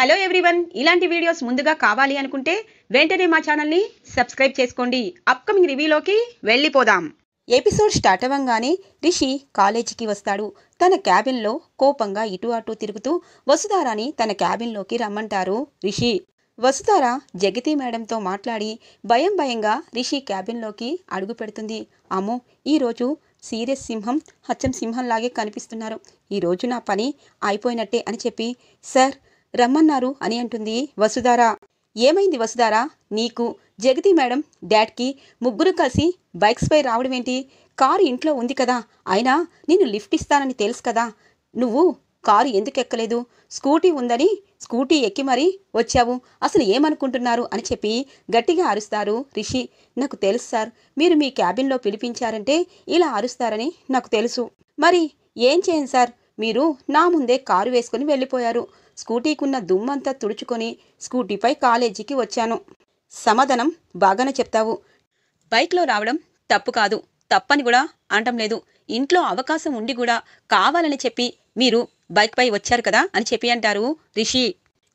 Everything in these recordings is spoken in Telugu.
హలో ఎవ్రీవన్ ఇలాంటి వీడియోస్ ముందుగా కావాలి అనుకుంటే వెంటనే మా ఛానల్ని సబ్స్క్రైబ్ చేసుకోండి అప్కమింగ్ రివ్యూలోకి వెళ్ళిపోదాం ఎపిసోడ్ స్టార్ట్ అవ్వంగానే రిషి కాలేజీకి వస్తాడు తన క్యాబిన్లో కోపంగా ఇటు అటు తిరుగుతూ వసుధారాని తన క్యాబిన్లోకి రమ్మంటారు రిషి వసుధార జగతి మేడంతో మాట్లాడి భయం భయంగా రిషి క్యాబిన్లోకి అడుగు పెడుతుంది అమ్మో ఈరోజు సీరియస్ సింహం హచ్చం సింహంలాగే కనిపిస్తున్నారు ఈరోజు నా పని అయిపోయినట్టే అని చెప్పి సార్ రమ్మన్నారు అని అంటుంది వసుధార ఏమైంది వసుధార నీకు జగతి మేడం డాడ్కి ముగ్గురు కలిసి బైక్స్పై పై రావడమేంటి కారు ఇంట్లో ఉంది కదా అయినా నేను లిఫ్ట్ ఇస్తానని తెలుసు కదా నువ్వు కారు ఎందుకు ఎక్కలేదు స్కూటీ ఉందని స్కూటీ ఎక్కి మరీ వచ్చావు అసలు ఏమనుకుంటున్నారు అని చెప్పి గట్టిగా అరుస్తారు రిషి నాకు తెలుసు సార్ మీరు మీ క్యాబిన్లో పిలిపించారంటే ఇలా అరుస్తారని నాకు తెలుసు మరి ఏం చేయండి సార్ మీరు నా ముందే కారు వేసుకుని వెళ్ళిపోయారు స్కూటీకున్న దుమ్మంతా తుడుచుకొని స్కూటీపై కాలేజీకి వచ్చాను సమాధానం బాగానే చెప్తావు బైక్లో రావడం తప్పు కాదు తప్పని కూడా అనటం లేదు ఇంట్లో అవకాశం ఉండి కూడా కావాలని చెప్పి మీరు బైక్పై వచ్చారు కదా అని చెప్పి అంటారు రిషి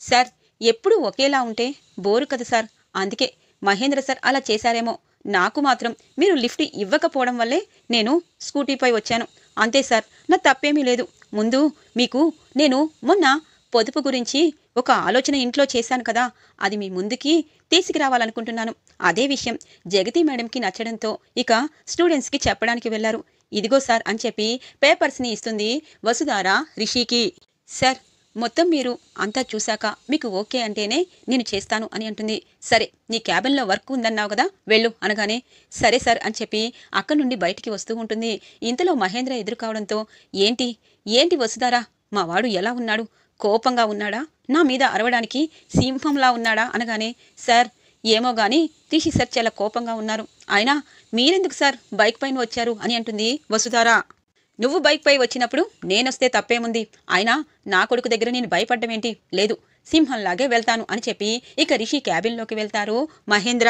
సార్ ఎప్పుడు ఒకేలా ఉంటే బోరు కదా సార్ అందుకే మహేంద్ర సార్ అలా చేశారేమో నాకు మాత్రం మీరు లిఫ్ట్ ఇవ్వకపోవడం వల్లే నేను స్కూటీపై వచ్చాను అంతే సార్ నా తప్పేమీ లేదు ముందు మీకు నేను మొన్న పొదుపు గురించి ఒక ఆలోచన ఇంట్లో చేశాను కదా అది మీ ముందుకి తీసుకురావాలనుకుంటున్నాను అదే విషయం జగతి మేడంకి నచ్చడంతో ఇక స్టూడెంట్స్కి చెప్పడానికి వెళ్లారు ఇదిగో సార్ అని చెప్పి పేపర్స్ని ఇస్తుంది వసుధార రిషికి సార్ మొత్తం మీరు అంతా చూశాక మీకు ఓకే అంటేనే నేను చేస్తాను అని అంటుంది సరే నీ క్యాబిన్లో వర్క్ ఉందన్నావు కదా వెళ్ళు అనగానే సరే సార్ అని చెప్పి అక్కడి నుండి బయటికి వస్తూ ఉంటుంది ఇంతలో మహేంద్ర ఎదురు కావడంతో ఏంటి ఏంటి వసుధారా మా వాడు ఎలా ఉన్నాడు కోపంగా ఉన్నాడా నా మీద అరవడానికి సింహంలా ఉన్నాడా అనగానే సార్ ఏమో గాని తీసి సార్ చాలా కోపంగా ఉన్నారు ఆయన మీరెందుకు సార్ బైక్ పైన వచ్చారు అని అంటుంది వసుధారా నువ్వు బైక్ పై వచ్చినప్పుడు నేనొస్తే తప్పేముంది ఆయన నా కొడుకు దగ్గర నేను భయపడ్డమేంటి లేదు సింహంలాగే వెళ్తాను అని చెప్పి ఇక రిషి క్యాబిన్లోకి వెళ్తారు మహేంద్ర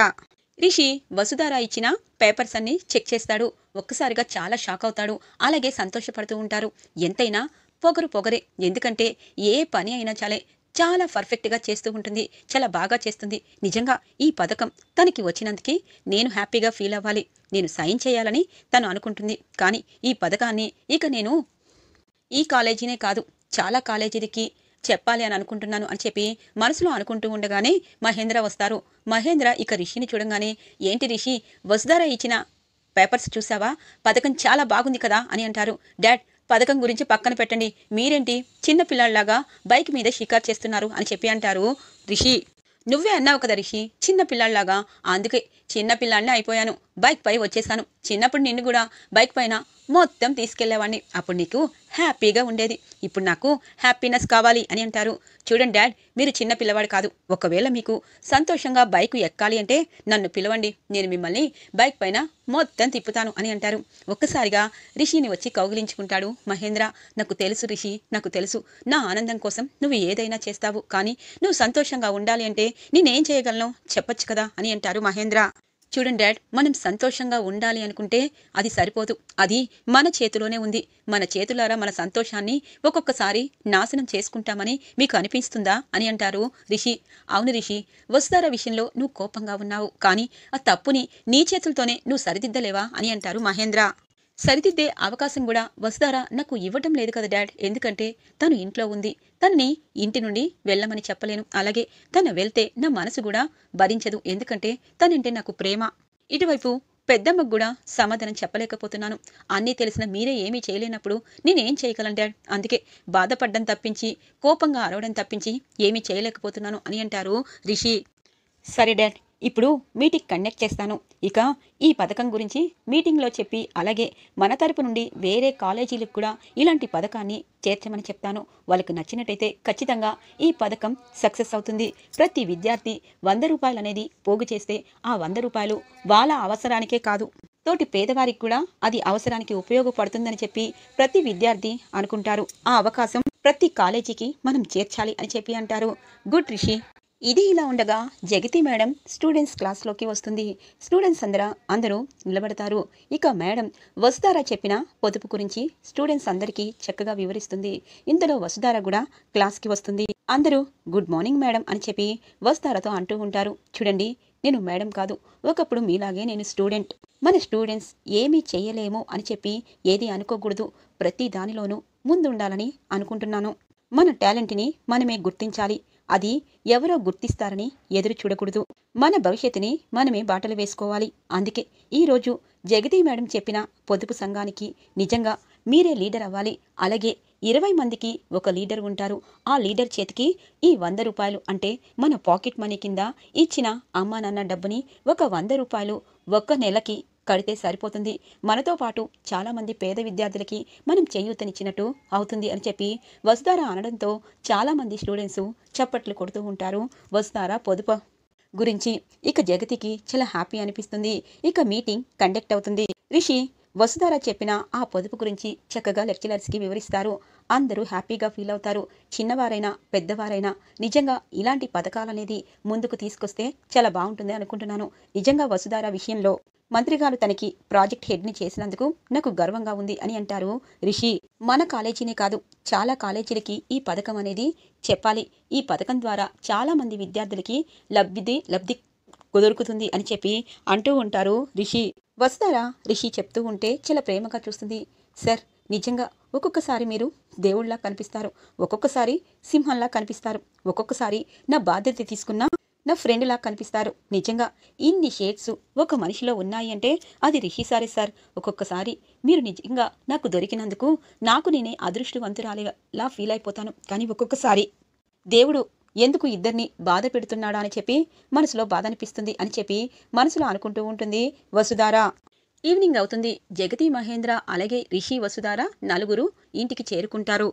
రిషి వసుధార ఇచ్చిన పేపర్స్ అన్ని చెక్ చేస్తాడు ఒక్కసారిగా చాలా షాక్ అవుతాడు అలాగే సంతోషపడుతూ ఉంటారు ఎంతైనా పొగరు పొగరే ఎందుకంటే ఏ పని అయినా చాలే చాలా పర్ఫెక్ట్గా చేస్తూ ఉంటుంది చాలా బాగా చేస్తుంది నిజంగా ఈ పథకం తనకి వచ్చినందుకే నేను హ్యాపీగా ఫీల్ అవ్వాలి నేను సైన్ చేయాలని తను అనుకుంటుంది కానీ ఈ పథకాన్ని ఇక నేను ఈ కాలేజీనే కాదు చాలా కాలేజీలకి చెప్పాలి అని అనుకుంటున్నాను అని చెప్పి మనసులో అనుకుంటూ ఉండగానే మహేంద్ర వస్తారు మహేంద్ర ఇక రిషిని చూడంగానే ఏంటి రిషి వసుధారా ఇచ్చిన పేపర్స్ చూసావా పథకం చాలా బాగుంది కదా అని అంటారు డాడ్ పథకం గురించి పక్కన పెట్టండి మీరేంటి చిన్న పిల్లల్లాగా బైక్ మీద షికార్ చేస్తున్నారు అని చెప్పి అంటారు రిషి నువ్వే అన్నావు కదా రిషి చిన్న పిల్లల్లాగా అందుకే చిన్న పిల్లాడిని అయిపోయాను బైక్ పై వచ్చేసాను చిన్నప్పుడు నిన్ను కూడా బైక్ పైన మొత్తం తీసుకెళ్లేవాడిని అప్పుడు నీకు హ్యాపీగా ఉండేది ఇప్పుడు నాకు హ్యాపీనెస్ కావాలి అని అంటారు చూడండి డాడ్ మీరు చిన్న పిల్లవాడు కాదు ఒకవేళ మీకు సంతోషంగా బైక్ ఎక్కాలి అంటే నన్ను పిలవండి నేను మిమ్మల్ని బైక్ పైన మొత్తం తిప్పుతాను అని అంటారు ఒక్కసారిగా రిషిని వచ్చి కౌగిలించుకుంటాడు మహేంద్ర నాకు తెలుసు రిషి నాకు తెలుసు నా ఆనందం కోసం నువ్వు ఏదైనా చేస్తావు కానీ నువ్వు సంతోషంగా ఉండాలి అంటే నేనేం చేయగలను చెప్పొచ్చు కదా అని అంటారు మహేంద్ర చూడండి డాడ్ మనం సంతోషంగా ఉండాలి అనుకుంటే అది సరిపోదు అది మన చేతిలోనే ఉంది మన చేతులారా మన సంతోషాన్ని ఒక్కొక్కసారి నాశనం చేసుకుంటామని మీకు అనిపిస్తుందా అని అంటారు రిషి అవును రిషి వస్తారా విషయంలో నువ్వు కోపంగా ఉన్నావు కానీ ఆ తప్పుని నీ చేతులతోనే నువ్వు సరిదిద్దలేవా అని అంటారు మహేంద్ర సరిదిద్దే అవకాశం కూడా వసుధార నాకు ఇవ్వటం లేదు కదా డాడ్ ఎందుకంటే తను ఇంట్లో ఉంది తనని ఇంటి నుండి వెళ్ళమని చెప్పలేను అలాగే తను వెళ్తే నా మనసు కూడా భరించదు ఎందుకంటే తనంటే నాకు ప్రేమ ఇటువైపు పెద్దమ్మకు కూడా సమాధానం చెప్పలేకపోతున్నాను అన్నీ తెలిసిన మీరే ఏమీ చేయలేనప్పుడు నేనేం చేయగలను డాడ్ అందుకే బాధపడ్డం తప్పించి కోపంగా అరవడం తప్పించి ఏమీ చేయలేకపోతున్నాను అని అంటారు రిషి సరే డాడ్ ఇప్పుడు మీటింగ్ కండక్ట్ చేస్తాను ఇక ఈ పథకం గురించి మీటింగ్లో చెప్పి అలాగే మన తరపు నుండి వేరే కాలేజీలకు కూడా ఇలాంటి పథకాన్ని చేర్చమని చెప్తాను వాళ్ళకు నచ్చినట్టయితే ఖచ్చితంగా ఈ పథకం సక్సెస్ అవుతుంది ప్రతి విద్యార్థి వంద రూపాయలు అనేది పోగు చేస్తే ఆ వంద రూపాయలు వాళ్ళ అవసరానికే కాదు తోటి పేదవారికి కూడా అది అవసరానికి ఉపయోగపడుతుందని చెప్పి ప్రతి విద్యార్థి అనుకుంటారు ఆ అవకాశం ప్రతి కాలేజీకి మనం చేర్చాలి అని చెప్పి అంటారు గుడ్ రిషి ఇది ఇలా ఉండగా జగతి మేడం స్టూడెంట్స్ క్లాస్లోకి వస్తుంది స్టూడెంట్స్ అందరూ అందరూ నిలబడతారు ఇక మేడం వసుధార చెప్పిన పొదుపు గురించి స్టూడెంట్స్ అందరికీ చక్కగా వివరిస్తుంది ఇంతలో వసుధార కూడా క్లాస్కి వస్తుంది అందరూ గుడ్ మార్నింగ్ మేడం అని చెప్పి వసుధారతో అంటూ ఉంటారు చూడండి నేను మేడం కాదు ఒకప్పుడు మీలాగే నేను స్టూడెంట్ మన స్టూడెంట్స్ ఏమీ చేయలేము అని చెప్పి ఏది అనుకోకూడదు ప్రతి దానిలోనూ ముందుండాలని అనుకుంటున్నాను మన టాలెంట్ని మనమే గుర్తించాలి అది ఎవరో గుర్తిస్తారని ఎదురు చూడకూడదు మన భవిష్యత్తుని మనమే బాటలు వేసుకోవాలి అందుకే ఈరోజు జగదీ మేడం చెప్పిన పొదుపు సంఘానికి నిజంగా మీరే లీడర్ అవ్వాలి అలాగే ఇరవై మందికి ఒక లీడర్ ఉంటారు ఆ లీడర్ చేతికి ఈ వంద రూపాయలు అంటే మన పాకెట్ మనీ కింద ఇచ్చిన అమ్మా నాన్న డబ్బుని ఒక వంద రూపాయలు ఒక్క నెలకి కడితే సరిపోతుంది మనతో పాటు చాలామంది పేద విద్యార్థులకి మనం చేయూతనిచ్చినట్టు అవుతుంది అని చెప్పి వసుధార అనడంతో చాలామంది స్టూడెంట్స్ చప్పట్లు కొడుతూ ఉంటారు వసుధార పొదుపు గురించి ఇక జగతికి చాలా హ్యాపీ అనిపిస్తుంది ఇక మీటింగ్ కండక్ట్ అవుతుంది రిషి వసుధార చెప్పిన ఆ పొదుపు గురించి చక్కగా లెక్చరర్స్కి వివరిస్తారు అందరూ హ్యాపీగా ఫీల్ అవుతారు చిన్నవారైనా పెద్దవారైనా నిజంగా ఇలాంటి పథకాలనేది ముందుకు తీసుకొస్తే చాలా బాగుంటుంది అనుకుంటున్నాను నిజంగా వసుధార విషయంలో మంత్రిగారు తనకి ప్రాజెక్ట్ హెడ్ని చేసినందుకు నాకు గర్వంగా ఉంది అని అంటారు రిషి మన కాలేజీనే కాదు చాలా కాలేజీలకి ఈ పథకం అనేది చెప్పాలి ఈ పథకం ద్వారా చాలామంది విద్యార్థులకి లబ్ధి లబ్ధి కుదురుకుతుంది అని చెప్పి అంటూ ఉంటారు రిషి వస్తారా రిషి చెప్తూ ఉంటే చాలా ప్రేమగా చూస్తుంది సార్ నిజంగా ఒక్కొక్కసారి మీరు దేవుళ్లా కనిపిస్తారు ఒక్కొక్కసారి సింహంలా కనిపిస్తారు ఒక్కొక్కసారి నా బాధ్యత తీసుకున్న నా ఫ్రెండ్లా కనిపిస్తారు నిజంగా ఇన్ని షేడ్స్ ఒక మనిషిలో ఉన్నాయి అంటే అది రిషి సారే సార్ ఒక్కొక్కసారి మీరు నిజంగా నాకు దొరికినందుకు నాకు నేనే అదృష్టవంతురాలిలా ఫీల్ అయిపోతాను కానీ ఒక్కొక్కసారి దేవుడు ఎందుకు ఇద్దరిని బాధ పెడుతున్నాడా అని చెప్పి మనసులో బాధ అనిపిస్తుంది అని చెప్పి మనసులో అనుకుంటూ ఉంటుంది వసుధారా ఈవినింగ్ అవుతుంది జగతి మహేంద్ర అలాగే రిషి వసుధారా నలుగురు ఇంటికి చేరుకుంటారు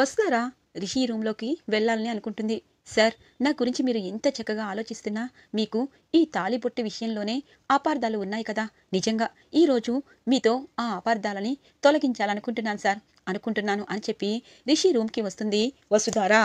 వసుధారా రిషి రూంలోకి వెళ్ళాలని అనుకుంటుంది సార్ నా గురించి మీరు ఎంత చక్కగా ఆలోచిస్తున్నా మీకు ఈ తాలిబొట్టు విషయంలోనే అపార్థాలు ఉన్నాయి కదా నిజంగా ఈరోజు మీతో ఆ అపార్థాలని తొలగించాలనుకుంటున్నాను సార్ అనుకుంటున్నాను అని చెప్పి రిషి రూమ్కి వస్తుంది వసుధారా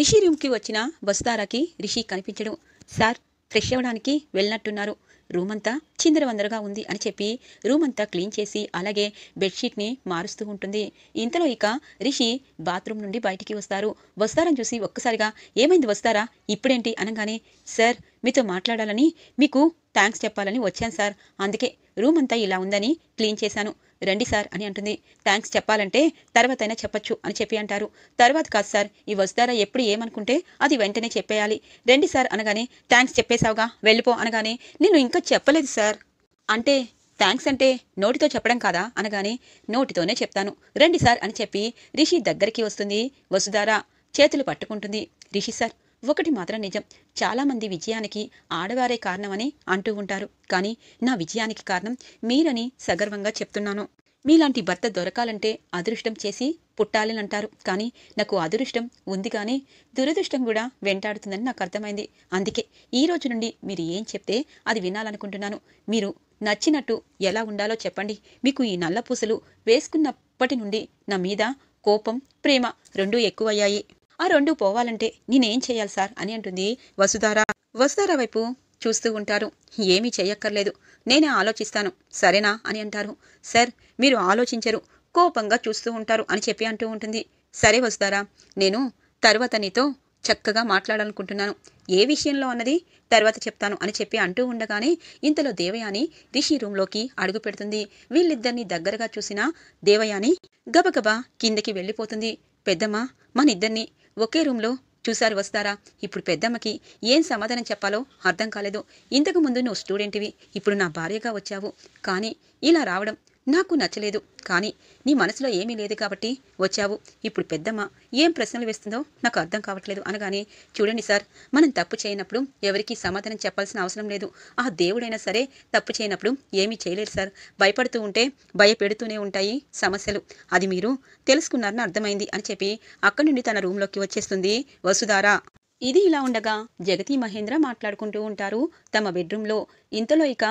రిషి రూమ్కి వచ్చిన వసుధారాకి రిషి కనిపించడు సార్ ఫ్రెష్ అవ్వడానికి వెళ్ళినట్టున్నారు రూమ్ అంతా చిందరవందరగా ఉంది అని చెప్పి రూమ్ అంతా క్లీన్ చేసి అలాగే బెడ్షీట్ని మారుస్తూ ఉంటుంది ఇంతలో ఇక రిషి బాత్రూమ్ నుండి బయటికి వస్తారు వస్తారని చూసి ఒక్కసారిగా ఏమైంది వస్తారా ఇప్పుడేంటి అనగానే సార్ మీతో మాట్లాడాలని మీకు థ్యాంక్స్ చెప్పాలని వచ్చాను సార్ అందుకే రూమ్ అంతా ఇలా ఉందని క్లీన్ చేశాను రండి సార్ అని అంటుంది థ్యాంక్స్ చెప్పాలంటే తర్వాత అయినా చెప్పొచ్చు అని చెప్పి అంటారు తర్వాత కాదు సార్ ఈ వస్తారా ఎప్పుడు ఏమనుకుంటే అది వెంటనే చెప్పేయాలి రండి సార్ అనగానే థ్యాంక్స్ చెప్పేశావుగా వెళ్ళిపో అనగానే నేను ఇంకా చెప్పలేదు సార్ అంటే థ్యాంక్స్ అంటే నోటితో చెప్పడం కాదా అనగానే నోటితోనే చెప్తాను రండి సార్ అని చెప్పి రిషి దగ్గరికి వస్తుంది వసుధారా చేతులు పట్టుకుంటుంది రిషి సార్ ఒకటి మాత్రం నిజం చాలామంది విజయానికి ఆడవారే కారణమని అంటూ ఉంటారు కానీ నా విజయానికి కారణం మీరని సగర్వంగా చెప్తున్నాను మీలాంటి భర్త దొరకాలంటే అదృష్టం చేసి పుట్టాలని అంటారు కానీ నాకు అదృష్టం ఉంది కానీ దురదృష్టం కూడా వెంటాడుతుందని నాకు అర్థమైంది అందుకే ఈ రోజు నుండి మీరు ఏం చెప్తే అది వినాలనుకుంటున్నాను మీరు నచ్చినట్టు ఎలా ఉండాలో చెప్పండి మీకు ఈ నల్ల పూసలు వేసుకున్నప్పటి నుండి నా మీద కోపం ప్రేమ రెండూ ఎక్కువయ్యాయి ఆ రెండు పోవాలంటే నేనేం చేయాలి సార్ అని అంటుంది వసుధార వసుధార వైపు చూస్తూ ఉంటారు ఏమీ చేయక్కర్లేదు నేనే ఆలోచిస్తాను సరేనా అని అంటారు సార్ మీరు ఆలోచించరు కోపంగా చూస్తూ ఉంటారు అని చెప్పి అంటూ ఉంటుంది సరే వసుధారా నేను తర్వాత నీతో చక్కగా మాట్లాడాలనుకుంటున్నాను ఏ విషయంలో అన్నది తర్వాత చెప్తాను అని చెప్పి అంటూ ఉండగానే ఇంతలో దేవయాని రిషి రూంలోకి అడుగు పెడుతుంది వీళ్ళిద్దరిని దగ్గరగా చూసిన దేవయాని గబగబా కిందకి వెళ్ళిపోతుంది పెద్దమ్మ మనిద్దరిని ఒకే రూంలో చూశారు వస్తారా ఇప్పుడు పెద్దమ్మకి ఏం సమాధానం చెప్పాలో అర్థం కాలేదు ఇంతకు ముందు నువ్వు స్టూడెంట్వి ఇప్పుడు నా భార్యగా వచ్చావు కానీ ఇలా రావడం నాకు నచ్చలేదు కానీ నీ మనసులో ఏమీ లేదు కాబట్టి వచ్చావు ఇప్పుడు పెద్దమ్మ ఏం ప్రశ్నలు వేస్తుందో నాకు అర్థం కావట్లేదు అనగానే చూడండి సార్ మనం తప్పు చేయనప్పుడు ఎవరికీ సమాధానం చెప్పాల్సిన అవసరం లేదు ఆ దేవుడైనా సరే తప్పు చేయనప్పుడు ఏమీ చేయలేరు సార్ భయపడుతూ ఉంటే భయపెడుతూనే ఉంటాయి సమస్యలు అది మీరు తెలుసుకున్నారని అర్థమైంది అని చెప్పి అక్కడి నుండి తన రూమ్లోకి వచ్చేస్తుంది వసుధారా ఇది ఇలా ఉండగా జగతి మహేంద్ర మాట్లాడుకుంటూ ఉంటారు తమ బెడ్రూమ్లో ఇంతలో ఇక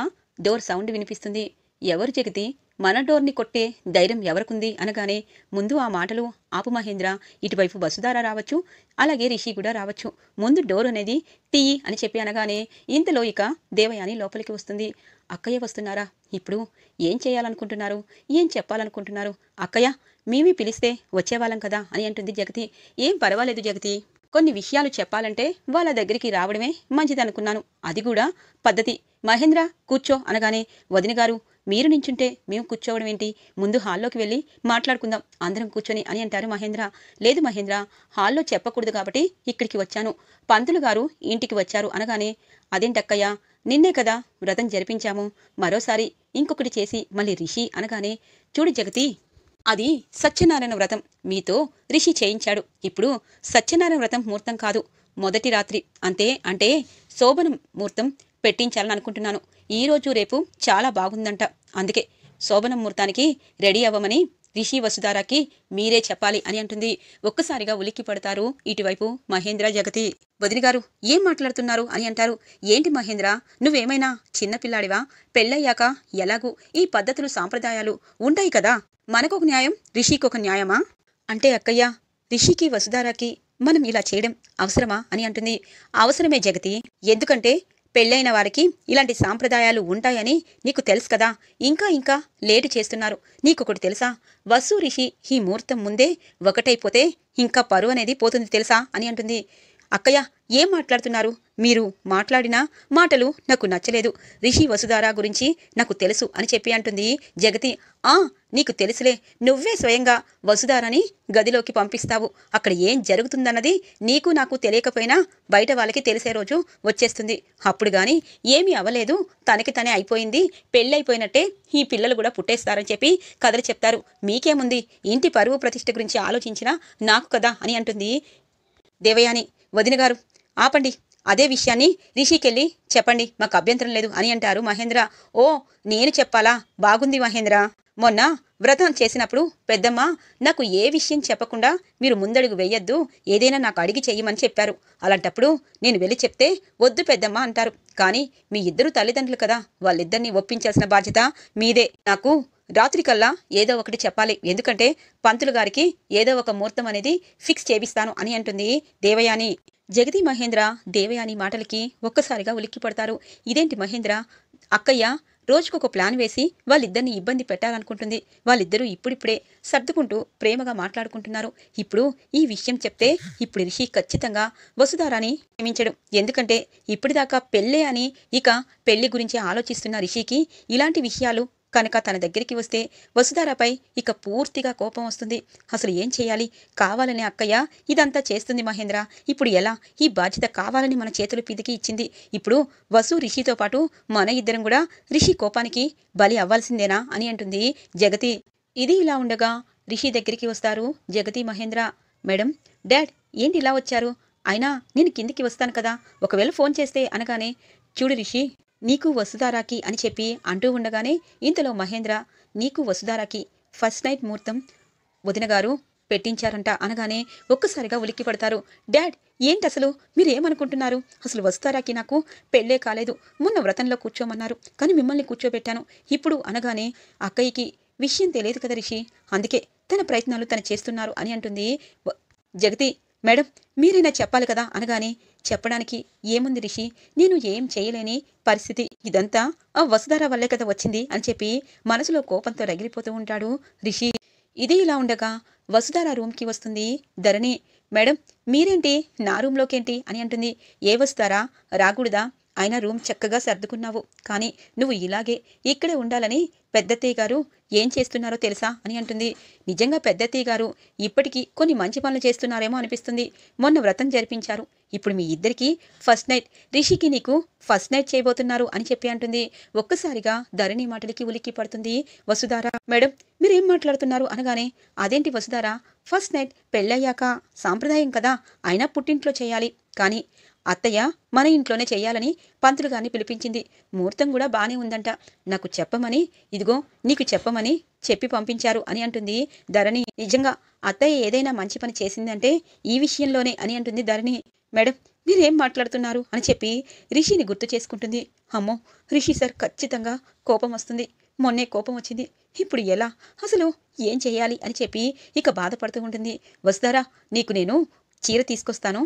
డోర్ సౌండ్ వినిపిస్తుంది ఎవరు జగతి మన డోర్ని కొట్టే ధైర్యం ఎవరికుంది అనగానే ముందు ఆ మాటలు ఆపు మహేంద్ర ఇటువైపు బసుధార రావచ్చు అలాగే రిషి కూడా రావచ్చు ముందు డోర్ అనేది టీ అని చెప్పి అనగానే ఇంతలో ఇక దేవయాని లోపలికి వస్తుంది అక్కయ్య వస్తున్నారా ఇప్పుడు ఏం చేయాలనుకుంటున్నారు ఏం చెప్పాలనుకుంటున్నారు అక్కయ్య మేమీ పిలిస్తే వచ్చేవాళ్ళం కదా అని అంటుంది జగతి ఏం పర్వాలేదు జగతి కొన్ని విషయాలు చెప్పాలంటే వాళ్ళ దగ్గరికి రావడమే మంచిదనుకున్నాను అది కూడా పద్ధతి మహేంద్ర కూర్చో అనగానే వదినగారు మీరు నించుంటే మేము కూర్చోవడం ఏంటి ముందు హాల్లోకి వెళ్ళి మాట్లాడుకుందాం అందరం కూర్చొని అని అంటారు మహేంద్ర లేదు మహేంద్ర హాల్లో చెప్పకూడదు కాబట్టి ఇక్కడికి వచ్చాను పంతులు గారు ఇంటికి వచ్చారు అనగానే అదేంటక్కయ్య నిన్నే కదా వ్రతం జరిపించాము మరోసారి ఇంకొకటి చేసి మళ్ళీ రిషి అనగానే చూడు జగతి అది సత్యనారాయణ వ్రతం మీతో రిషి చేయించాడు ఇప్పుడు సత్యనారాయణ వ్రతం ముహూర్తం కాదు మొదటి రాత్రి అంతే అంటే శోభనం ముహూర్తం పెట్టించాలని అనుకుంటున్నాను ఈరోజు రేపు చాలా బాగుందంట అందుకే శోభనం ముహూర్తానికి రెడీ అవ్వమని రిషి వసుధారాకి మీరే చెప్పాలి అని అంటుంది ఒక్కసారిగా ఉలిక్కి పడతారు ఇటువైపు మహేంద్ర జగతి వదిని గారు ఏం మాట్లాడుతున్నారు అని అంటారు ఏంటి మహేంద్ర నువ్వేమైనా చిన్నపిల్లాడివా పెళ్ళయ్యాక ఎలాగూ ఈ పద్ధతులు సాంప్రదాయాలు ఉంటాయి కదా మనకొక న్యాయం రిషికొక న్యాయమా అంటే అక్కయ్య రిషికి వసుధారాకి మనం ఇలా చేయడం అవసరమా అని అంటుంది అవసరమే జగతి ఎందుకంటే పెళ్ళైన వారికి ఇలాంటి సాంప్రదాయాలు ఉంటాయని నీకు తెలుసు కదా ఇంకా ఇంకా లేటు చేస్తున్నారు నీకొకటి తెలుసా వసు రిషి ఈ ముహూర్తం ముందే ఒకటైపోతే ఇంకా పరువు అనేది పోతుంది తెలుసా అని అంటుంది అక్కయ్య ఏం మాట్లాడుతున్నారు మీరు మాట్లాడిన మాటలు నాకు నచ్చలేదు రిషి వసుధారా గురించి నాకు తెలుసు అని చెప్పి అంటుంది జగతి ఆ నీకు తెలుసులే నువ్వే స్వయంగా వసుధారాని గదిలోకి పంపిస్తావు అక్కడ ఏం జరుగుతుందన్నది నీకు నాకు తెలియకపోయినా బయట వాళ్ళకి తెలిసే రోజు వచ్చేస్తుంది అప్పుడు గాని ఏమీ అవ్వలేదు తనకి తనే అయిపోయింది పెళ్ళైపోయినట్టే ఈ పిల్లలు కూడా పుట్టేస్తారని చెప్పి కథలు చెప్తారు మీకేముంది ఇంటి పరువు ప్రతిష్ట గురించి ఆలోచించినా నాకు కదా అని అంటుంది దేవయాని వదిన గారు ఆపండి అదే విషయాన్ని రిషికెళ్ళి చెప్పండి మాకు అభ్యంతరం లేదు అని అంటారు మహేంద్ర ఓ నేను చెప్పాలా బాగుంది మహేంద్ర మొన్న వ్రతం చేసినప్పుడు పెద్దమ్మ నాకు ఏ విషయం చెప్పకుండా మీరు ముందడుగు వేయద్దు ఏదైనా నాకు అడిగి చేయమని చెప్పారు అలాంటప్పుడు నేను వెళ్ళి చెప్తే వద్దు పెద్దమ్మ అంటారు కానీ మీ ఇద్దరు తల్లిదండ్రులు కదా వాళ్ళిద్దరినీ ఒప్పించాల్సిన బాధ్యత మీదే నాకు రాత్రికల్లా ఏదో ఒకటి చెప్పాలి ఎందుకంటే పంతులు గారికి ఏదో ఒక ముహూర్తం అనేది ఫిక్స్ చేపిస్తాను అని అంటుంది దేవయాని జగదీ మహేంద్ర దేవయాని మాటలకి ఒక్కసారిగా ఉలిక్కి పడతారు ఇదేంటి మహేంద్ర అక్కయ్య రోజుకొక ప్లాన్ వేసి వాళ్ళిద్దరిని ఇబ్బంది పెట్టాలనుకుంటుంది వాళ్ళిద్దరూ ఇప్పుడిప్పుడే సర్దుకుంటూ ప్రేమగా మాట్లాడుకుంటున్నారు ఇప్పుడు ఈ విషయం చెప్తే ఇప్పుడు రిషి ఖచ్చితంగా వసుధారాని క్షమించడు ఎందుకంటే ఇప్పటిదాకా పెళ్ళే అని ఇక పెళ్లి గురించి ఆలోచిస్తున్న రిషికి ఇలాంటి విషయాలు కనుక తన దగ్గరికి వస్తే వసుధారపై ఇక పూర్తిగా కోపం వస్తుంది అసలు ఏం చేయాలి కావాలనే అక్కయ్య ఇదంతా చేస్తుంది మహేంద్ర ఇప్పుడు ఎలా ఈ బాధ్యత కావాలని మన చేతులు పిదికి ఇచ్చింది ఇప్పుడు వసు రిషితో పాటు మన ఇద్దరం కూడా రిషి కోపానికి బలి అవ్వాల్సిందేనా అని అంటుంది జగతి ఇది ఇలా ఉండగా రిషి దగ్గరికి వస్తారు జగతి మహేంద్ర మేడం డాడ్ ఏంటి ఇలా వచ్చారు అయినా నేను కిందికి వస్తాను కదా ఒకవేళ ఫోన్ చేస్తే అనగానే చూడు రిషి నీకు వసుధారాకి అని చెప్పి అంటూ ఉండగానే ఇంతలో మహేంద్ర నీకు వసుధారాకి ఫస్ట్ నైట్ ముహూర్తం వదినగారు పెట్టించారంట అనగానే ఒక్కసారిగా ఉలిక్కి పడతారు డాడ్ ఏంటి అసలు మీరు ఏమనుకుంటున్నారు అసలు వస్తారాకి నాకు పెళ్ళే కాలేదు మొన్న వ్రతంలో కూర్చోమన్నారు కానీ మిమ్మల్ని కూర్చోబెట్టాను ఇప్పుడు అనగానే అక్కయ్యకి విషయం తెలియదు కదా రిషి అందుకే తన ప్రయత్నాలు తను చేస్తున్నారు అని అంటుంది జగతి మేడం మీరైనా చెప్పాలి కదా అనగానే చెప్పడానికి ఏముంది రిషి నేను ఏం చేయలేని పరిస్థితి ఇదంతా ఆ వసుధార వల్లే కదా వచ్చింది అని చెప్పి మనసులో కోపంతో రగిలిపోతూ ఉంటాడు రిషి ఇది ఇలా ఉండగా వసుధార రూమ్కి వస్తుంది ధరణి మేడం మీరేంటి నా రూమ్లోకేంటి అని అంటుంది ఏ వస్తారా రాకూడదా ఆయన రూమ్ చక్కగా సర్దుకున్నావు కానీ నువ్వు ఇలాగే ఇక్కడే ఉండాలని పెద్దత్తయ్య గారు ఏం చేస్తున్నారో తెలుసా అని అంటుంది నిజంగా పెద్దత్తయ్య గారు ఇప్పటికీ కొన్ని మంచి పనులు చేస్తున్నారేమో అనిపిస్తుంది మొన్న వ్రతం జరిపించారు ఇప్పుడు మీ ఇద్దరికి ఫస్ట్ నైట్ రిషికి నీకు ఫస్ట్ నైట్ చేయబోతున్నారు అని చెప్పి అంటుంది ఒక్కసారిగా ధరణి మాటలకి ఉలిక్కి పడుతుంది వసుధార మేడం మీరేం మాట్లాడుతున్నారు అనగానే అదేంటి వసుధార ఫస్ట్ నైట్ పెళ్ళయ్యాక సాంప్రదాయం కదా అయినా పుట్టింట్లో చేయాలి కానీ అత్తయ్య మన ఇంట్లోనే చేయాలని పంతులు గారిని పిలిపించింది ముహూర్తం కూడా బానే ఉందంట నాకు చెప్పమని ఇదిగో నీకు చెప్పమని చెప్పి పంపించారు అని అంటుంది ధరణి నిజంగా అత్తయ్య ఏదైనా మంచి పని చేసిందంటే ఈ విషయంలోనే అని అంటుంది ధరణి మేడం మీరేం మాట్లాడుతున్నారు అని చెప్పి రిషిని గుర్తు చేసుకుంటుంది అమ్మో రిషి సార్ ఖచ్చితంగా కోపం వస్తుంది మొన్నే కోపం వచ్చింది ఇప్పుడు ఎలా అసలు ఏం చేయాలి అని చెప్పి ఇక బాధపడుతూ ఉంటుంది వస్తారా నీకు నేను చీర తీసుకొస్తాను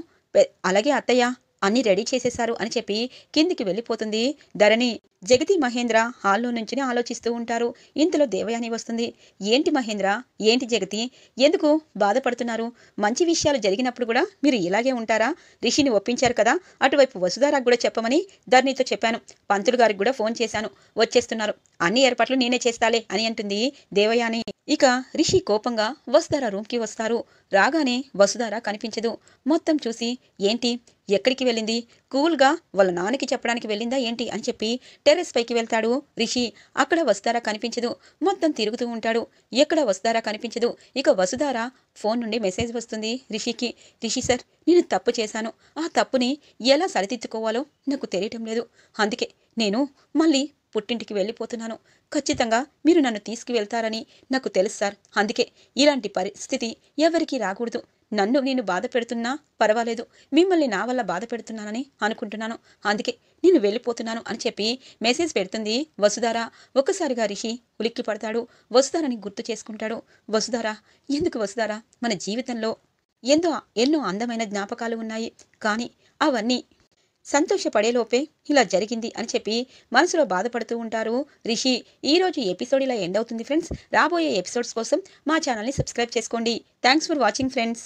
అలాగే అత్తయ్య అన్ని రెడీ చేసేశారు అని చెప్పి కిందికి వెళ్ళిపోతుంది ధరణి జగతి మహేంద్ర హాల్లో నుంచి ఆలోచిస్తూ ఉంటారు ఇంతలో దేవయాని వస్తుంది ఏంటి మహేంద్ర ఏంటి జగతి ఎందుకు బాధపడుతున్నారు మంచి విషయాలు జరిగినప్పుడు కూడా మీరు ఇలాగే ఉంటారా రిషిని ఒప్పించారు కదా అటువైపు వసుధారా కూడా చెప్పమని ధర్నితో చెప్పాను పంతులు గారికి కూడా ఫోన్ చేశాను వచ్చేస్తున్నారు అన్ని ఏర్పాట్లు నేనే చేస్తాలే అని అంటుంది దేవయాని ఇక రిషి కోపంగా రూమ్ రూమ్కి వస్తారు రాగానే వసుధారా కనిపించదు మొత్తం చూసి ఏంటి ఎక్కడికి వెళ్ళింది కూల్గా వాళ్ళ నాన్నకి చెప్పడానికి వెళ్ళిందా ఏంటి అని చెప్పి టెర్రస్ పైకి వెళ్తాడు రిషి అక్కడ వస్తారా కనిపించదు మొత్తం తిరుగుతూ ఉంటాడు ఎక్కడ వస్తారా కనిపించదు ఇక వసుదారా ఫోన్ నుండి మెసేజ్ వస్తుంది రిషికి రిషి సార్ నేను తప్పు చేశాను ఆ తప్పుని ఎలా సరిదిద్దుకోవాలో నాకు తెలియటం లేదు అందుకే నేను మళ్ళీ పుట్టింటికి వెళ్ళిపోతున్నాను ఖచ్చితంగా మీరు నన్ను తీసుకువెళ్తారని నాకు తెలుసు సార్ అందుకే ఇలాంటి పరిస్థితి ఎవరికీ రాకూడదు నన్ను నేను బాధ పెడుతున్నా పర్వాలేదు మిమ్మల్ని నా వల్ల బాధ పెడుతున్నానని అనుకుంటున్నాను అందుకే నేను వెళ్ళిపోతున్నాను అని చెప్పి మెసేజ్ పెడుతుంది వసుధార ఒక్కసారిగా రిషి ఉలిక్కి పడతాడు వసుధారని గుర్తు చేసుకుంటాడు వసుధార ఎందుకు వసుధార మన జీవితంలో ఎంతో ఎన్నో అందమైన జ్ఞాపకాలు ఉన్నాయి కానీ అవన్నీ సంతోషపడేలోపే ఇలా జరిగింది అని చెప్పి మనసులో బాధపడుతూ ఉంటారు రిషి ఈరోజు ఎపిసోడ్ ఇలా ఎండ్ అవుతుంది ఫ్రెండ్స్ రాబోయే ఎపిసోడ్స్ కోసం మా ఛానల్ని సబ్స్క్రైబ్ చేసుకోండి థ్యాంక్స్ ఫర్ వాచింగ్ ఫ్రెండ్స్